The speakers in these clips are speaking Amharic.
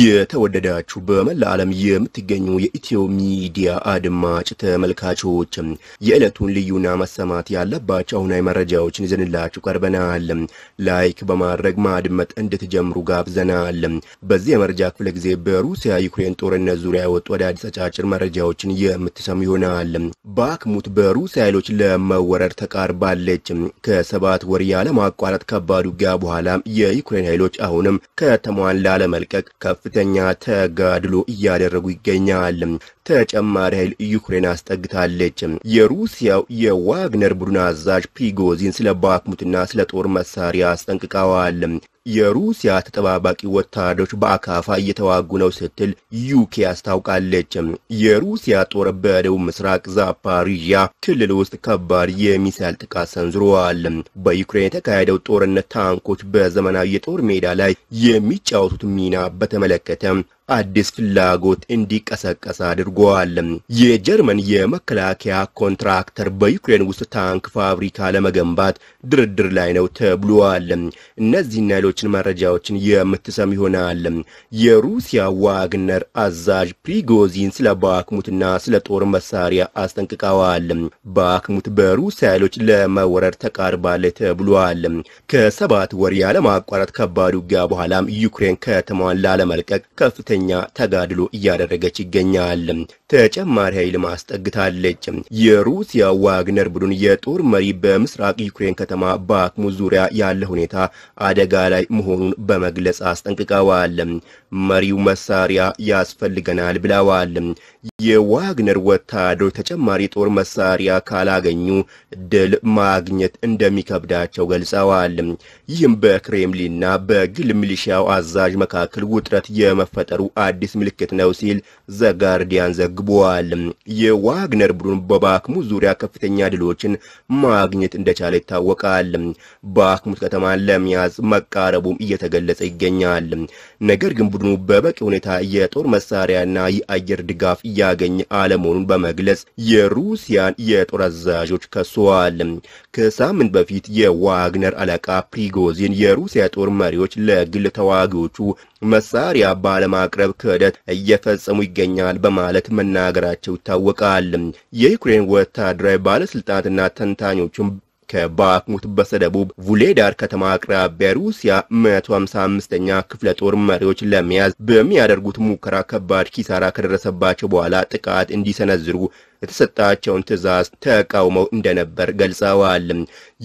የተወደዳችሁ በመላ ዓለም የምትገኙ የኢትዮ ሚዲያ አድማጭ ተመልካቾች የዕለቱን ልዩና መሰማት ያለባቸው አሁናዊ መረጃዎችን ይዘንላችሁ ቀርበናል። ላይክ በማድረግ ማድመጥ እንድትጀምሩ ጋብዘናል። በዚህ የመረጃ ክፍለ ጊዜ በሩሲያ ዩክሬን ጦርነት ዙሪያ የወጡ አዳዲስ አጫጭር መረጃዎችን የምትሰሙ ይሆናል። ባክሙት በሩሲያ ኃይሎች ለመወረር ተቃርባለች። ከሰባት ወር ያለማቋረጥ ከባድ ውጊያ በኋላ የዩክሬን ኃይሎች አሁንም ከተማዋን ላለመልቀቅ ከፍ ከፍተኛ ተጋድሎ እያደረጉ ይገኛል። ተጨማሪ ኃይል ዩክሬን አስጠግታለች። የሩሲያው የዋግነር ቡድን አዛዥ ፒጎዚን ስለ ባክሙትና ስለ ጦር መሳሪያ አስጠንቅቀዋል። የሩሲያ ተጠባባቂ ወታደሮች በአካፋ እየተዋጉ ነው ስትል ዩኬ አስታውቃለች። የሩሲያ ጦር በደቡብ ምስራቅ ዛፓሪዣ ክልል ውስጥ ከባድ የሚሳይል ጥቃት ሰንዝረዋል። በዩክሬን የተካሄደው ጦርነት ታንኮች በዘመናዊ የጦር ሜዳ ላይ የሚጫወቱት ሚና በተመለከተ አዲስ ፍላጎት እንዲቀሰቀስ አድርጓል። የጀርመን የመከላከያ ኮንትራክተር በዩክሬን ውስጥ ታንክ ፋብሪካ ለመገንባት ድርድር ላይ ነው ተብሏል። እነዚህና ሌሎችን መረጃዎችን የምትሰም ይሆናል። የሩሲያ ዋግነር አዛዥ ፕሪጎዚን ስለ ባክሙትና ስለ ጦር መሳሪያ አስጠንቅቀዋል። ባክሙት በሩሲያ ኃይሎች ለመወረር ተቃርባለ ተብሏል። ከሰባት ወር ያለማቋረጥ ከባድ ውጊያ በኋላም ዩክሬን ከተማዋን ላለመልቀቅ ከፍተ ከፍተኛ ተጋድሎ እያደረገች ይገኛል። ተጨማሪ ኃይል ማስጠግታለች። የሩሲያ ዋግነር ቡድን የጦር መሪ በምስራቅ ዩክሬን ከተማ ባክሙ ዙሪያ ያለ ሁኔታ አደጋ ላይ መሆኑን በመግለጽ አስጠንቅቀዋል። መሪው መሳሪያ ያስፈልገናል ብለዋል። የዋግነር ወታደሮች ተጨማሪ ጦር መሳሪያ ካላገኙ ድል ማግኘት እንደሚከብዳቸው ገልጸዋል። ይህም በክሬምሊንና በግል ሚሊሺያው አዛዥ መካከል ውጥረት የመፈጠሩ መፈጠሩ አዲስ ምልክት ነው ሲል ዘጋርዲያን ዘግቧል። የዋግነር ቡድን በባክሙት ዙሪያ ከፍተኛ ድሎችን ማግኘት እንደቻለ ይታወቃል። ባክሙት ከተማን ለመያዝ መቃረቡም እየተገለጸ ይገኛል። ነገር ግን ቡድኑ በበቂ ሁኔታ የጦር መሳሪያና የአየር ድጋፍ እያገኘ አለመሆኑን በመግለጽ የሩሲያን የጦር አዛዦች ከሰዋል። ከሳምንት በፊት የዋግነር አለቃ ፕሪጎዚን የሩሲያ ጦር መሪዎች ለግል ተዋጊዎቹ መሳሪያ በዓለም የማቅረብ ክህደት እየፈጸሙ ይገኛል በማለት መናገራቸው ይታወቃል። የዩክሬን ወታደራዊ ባለስልጣናትና ተንታኞቹም ከባክሙት በስተደቡብ ቡሌዳር ከተማ አቅራቢያ ሩሲያ 155ኛ ክፍለ ጦር መሪዎች ለመያዝ በሚያደርጉት ሙከራ ከባድ ኪሳራ ከደረሰባቸው በኋላ ጥቃት እንዲሰነዝሩ የተሰጣቸውን ትዕዛዝ ተቃውመው እንደነበር ገልጸዋል።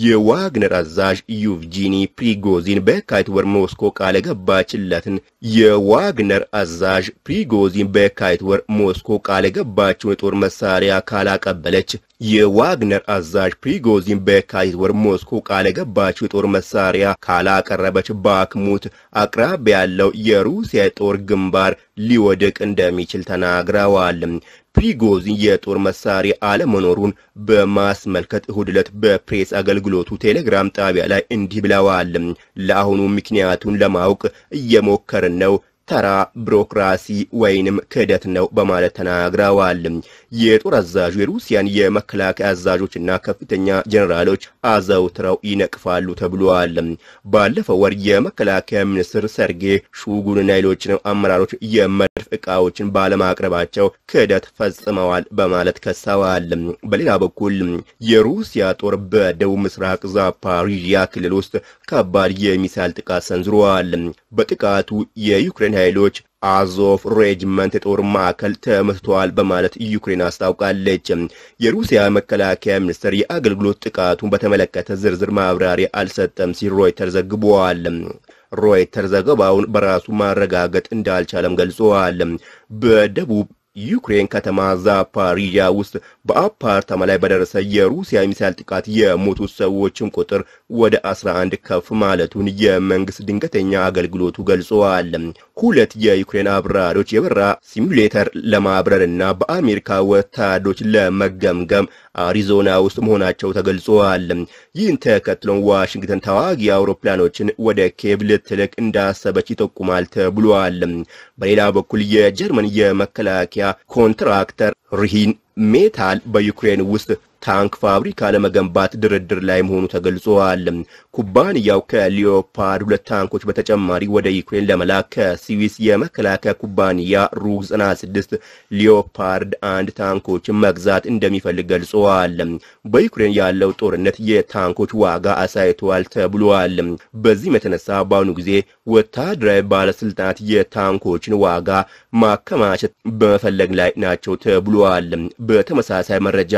የዋግነር አዛዥ ዩቭጂኒ ፕሪጎዚን በካይት ወር ሞስኮ ቃለ ገባችለትን የዋግነር አዛዥ ፕሪጎዚን በካይት ወር ሞስኮ ቃለ የገባቸውን የጦር መሳሪያ ካላቀበለች የዋግነር አዛዥ ፕሪጎዚን በካቲት ወር ሞስኮ ቃል የገባችው የጦር መሳሪያ ካላቀረበች ባክሙት አቅራቢያ ያለው የሩሲያ የጦር ግንባር ሊወድቅ እንደሚችል ተናግረዋል። ፕሪጎዚን የጦር መሳሪያ አለመኖሩን በማስመልከት እሁድ ዕለት በፕሬስ አገልግሎቱ ቴሌግራም ጣቢያ ላይ እንዲህ ብለዋል። ለአሁኑ ምክንያቱን ለማወቅ እየሞከርን ነው ተራ ብሮክራሲ ወይንም ክህደት ነው በማለት ተናግረዋል። የጦር አዛዡ የሩሲያን የመከላከያ አዛዦችና ከፍተኛ ጀኔራሎች አዘውትረው ይነቅፋሉ ተብሏል። ባለፈው ወር የመከላከያ ሚኒስትር ሰርጌ ሹጉንና ሌሎችን አመራሮች የመድፍ እቃዎችን ባለማቅረባቸው ክህደት ፈጽመዋል በማለት ከሰዋል። በሌላ በኩል የሩሲያ ጦር በደቡብ ምስራቅ ዛፓሪዥያ ክልል ውስጥ ከባድ የሚሳይል ጥቃት ሰንዝሯል። በጥቃቱ የዩክሬን ኃይሎች አዞፍ ሬጅመንት የጦር ማዕከል ተመትተዋል በማለት ዩክሬን አስታውቃለች። የሩሲያ መከላከያ ሚኒስቴር የአገልግሎት ጥቃቱን በተመለከተ ዝርዝር ማብራሪያ አልሰጠም ሲል ሮይተር ዘግቧል። ሮይተር ዘገባውን በራሱ ማረጋገጥ እንዳልቻለም ገልጿል። በደቡብ ዩክሬን ከተማ ዛፓሪዣ ውስጥ በአፓርታማ ላይ በደረሰ የሩሲያ ሚሳይል ጥቃት የሞቱ ሰዎችም ቁጥር ወደ 11 ከፍ ማለቱን የመንግስት ድንገተኛ አገልግሎቱ ገልጸዋል። ሁለት የዩክሬን አብራሪዎች የበራ ሲሚሌተር ለማብረር እና በአሜሪካ ወታደሮች ለመገምገም አሪዞና ውስጥ መሆናቸው ተገልጸዋል። ይህን ተከትሎም ዋሽንግተን ተዋጊ አውሮፕላኖችን ወደ ኬብ ልትልክ እንዳሰበች ይጠቁማል ተብሏል። በሌላ በኩል የጀርመን የመከላከያ ኮንትራክተር ሩሂን ሜታል በዩክሬን ውስጥ ታንክ ፋብሪካ ለመገንባት ድርድር ላይ መሆኑ ተገልጿል። ኩባንያው ከሊዮፓርድ ሁለት ታንኮች በተጨማሪ ወደ ዩክሬን ለመላክ ከስዊስ የመከላከያ ኩባንያ ሩግ 96 ሊዮፓርድ አንድ ታንኮችን መግዛት እንደሚፈልግ ገልጿል። በዩክሬን ያለው ጦርነት የታንኮች ዋጋ አሳይቷል ተብሏል። በዚህም የተነሳ በአሁኑ ጊዜ ወታደራዊ ባለስልጣናት የታንኮችን ዋጋ ማከማቸት በመፈለግ ላይ ናቸው ተብሏል። በተመሳሳይ መረጃ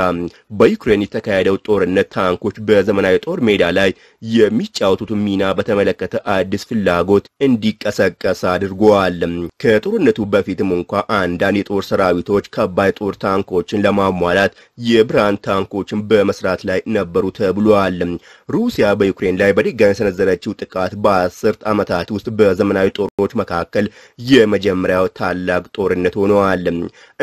በዩክሬን የተካሄደው ጦርነት ታንኮች በዘመናዊ ጦር ሜዳ ላይ የሚጫወቱት ሚና በተመለከተ አዲስ ፍላጎት እንዲቀሰቀስ አድርጓል። ከጦርነቱ በፊትም እንኳ አንዳንድ የጦር ሰራዊቶች ከባድ ጦር ታንኮችን ለማሟላት የብራንድ ታንኮችን በመስራት ላይ ነበሩ ተብሏል። ሩሲያ በዩክሬን ላይ በድጋሚ የሰነዘረችው ጥቃት በአስርት ዓመታት ውስጥ በዘመናዊ ጦሮች መካከል የመጀመሪያው ታላቅ ጦርነት ሆነዋል።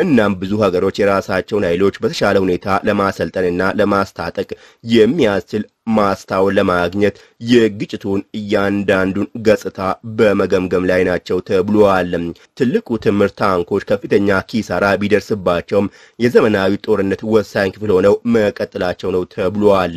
እናም ብዙ ሀገሮች የራሳቸውን ኃይሎች በተሻለ ሁኔታ ለማሰልጠ ለማሰልጠንና ለማስታጠቅ የሚያስችል ማስታው ለማግኘት የግጭቱን እያንዳንዱን ገጽታ በመገምገም ላይ ናቸው ተብሏል። ትልቁ ትምህርት ታንኮች ከፍተኛ ኪሳራ ቢደርስባቸውም የዘመናዊ ጦርነት ወሳኝ ክፍል ሆነው መቀጠላቸው ነው ተብሏል።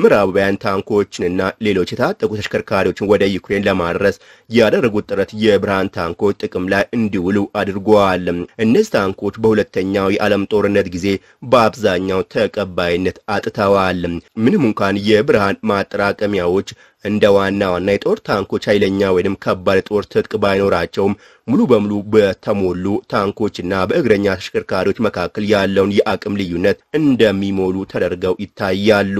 ምዕራባውያን ታንኮችንና ሌሎች የታጠቁ ተሽከርካሪዎችን ወደ ዩክሬን ለማድረስ ያደረጉት ጥረት የብርሃን ታንኮች ጥቅም ላይ እንዲውሉ አድርጓል። እነዚህ ታንኮች በሁለተኛው የዓለም ጦርነት ጊዜ በአብዛኛው ተቀባይነት አጥተዋል። ምንም እንኳን የ የብርሃን ማጠራቀሚያዎች እንደ ዋና ዋና የጦር ታንኮች ኃይለኛ ወይም ከባድ የጦር ትጥቅ ባይኖራቸውም ሙሉ በሙሉ በተሞሉ ታንኮችና በእግረኛ ተሽከርካሪዎች መካከል ያለውን የአቅም ልዩነት እንደሚሞሉ ተደርገው ይታያሉ።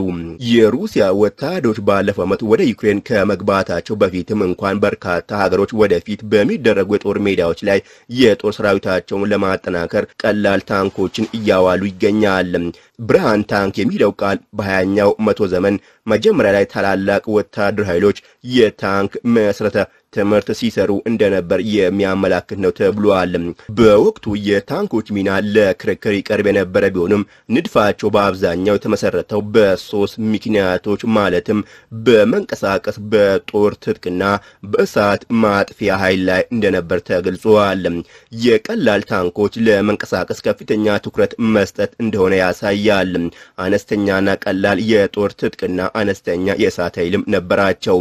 የሩሲያ ወታደሮች ባለፈው ዓመት ወደ ዩክሬን ከመግባታቸው በፊትም እንኳን በርካታ ሀገሮች ወደፊት በሚደረጉ የጦር ሜዳዎች ላይ የጦር ሰራዊታቸውን ለማጠናከር ቀላል ታንኮችን እያዋሉ ይገኛል። ብርሃን ታንክ የሚለው ቃል በሀያኛው መቶ ዘመን መጀመሪያ ላይ ታላላቅ ወታደር ኃይሎች የታንክ መሰረተ ትምህርት ሲሰሩ እንደነበር የሚያመላክት ነው ተብሏል። በወቅቱ የታንኮች ሚና ለክርክር ይቀርብ የነበረ ቢሆንም ንድፋቸው በአብዛኛው የተመሰረተው በሶስት ምክንያቶች ማለትም በመንቀሳቀስ፣ በጦር ትጥቅና በእሳት ማጥፊያ ኃይል ላይ እንደነበር ተገልጿል። የቀላል ታንኮች ለመንቀሳቀስ ከፍተኛ ትኩረት መስጠት እንደሆነ ያሳያል። አነስተኛና ቀላል የጦር ትጥቅና አነስተኛ የእሳት ኃይልም ነበራቸው።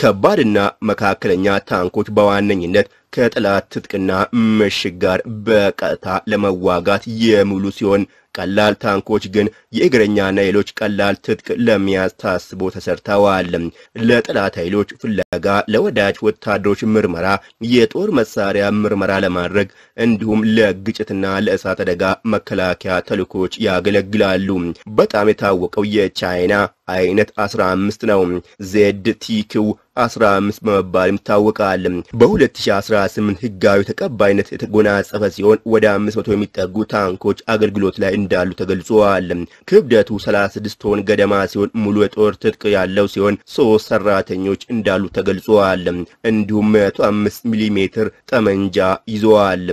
ከባድና መካከለኛ ታንኮች በዋነኝነት ከጠላት ትጥቅና ምሽግ ጋር በቀጥታ ለመዋጋት የሙሉ ሲሆን ቀላል ታንኮች ግን የእግረኛና ሌሎች ቀላል ትጥቅ ለመያዝ ታስቦ ተሰርተዋል። ለጠላት ኃይሎች ፍለጋ፣ ለወዳጅ ወታደሮች ምርመራ፣ የጦር መሳሪያ ምርመራ ለማድረግ እንዲሁም ለግጭትና ለእሳት አደጋ መከላከያ ተልኮች ያገለግላሉ። በጣም የታወቀው የቻይና አይነት 15 ነው። ዜድ ቲኪው 15 በመባል ይታወቃል። በ2018 ህጋዊ ተቀባይነት የተጎናጸፈ ሲሆን ወደ 500 የሚጠጉ ታንኮች አገልግሎት ላይ እንዳሉ ተገልጿል። ክብደቱ 36 ቶን ገደማ ሲሆን ሙሉ የጦር ትጥቅ ያለው ሲሆን ሶስት ሰራተኞች እንዳሉ ተገልጿል። እንዲሁም 105 ሚሊ ሜትር ጠመንጃ ይዘዋል።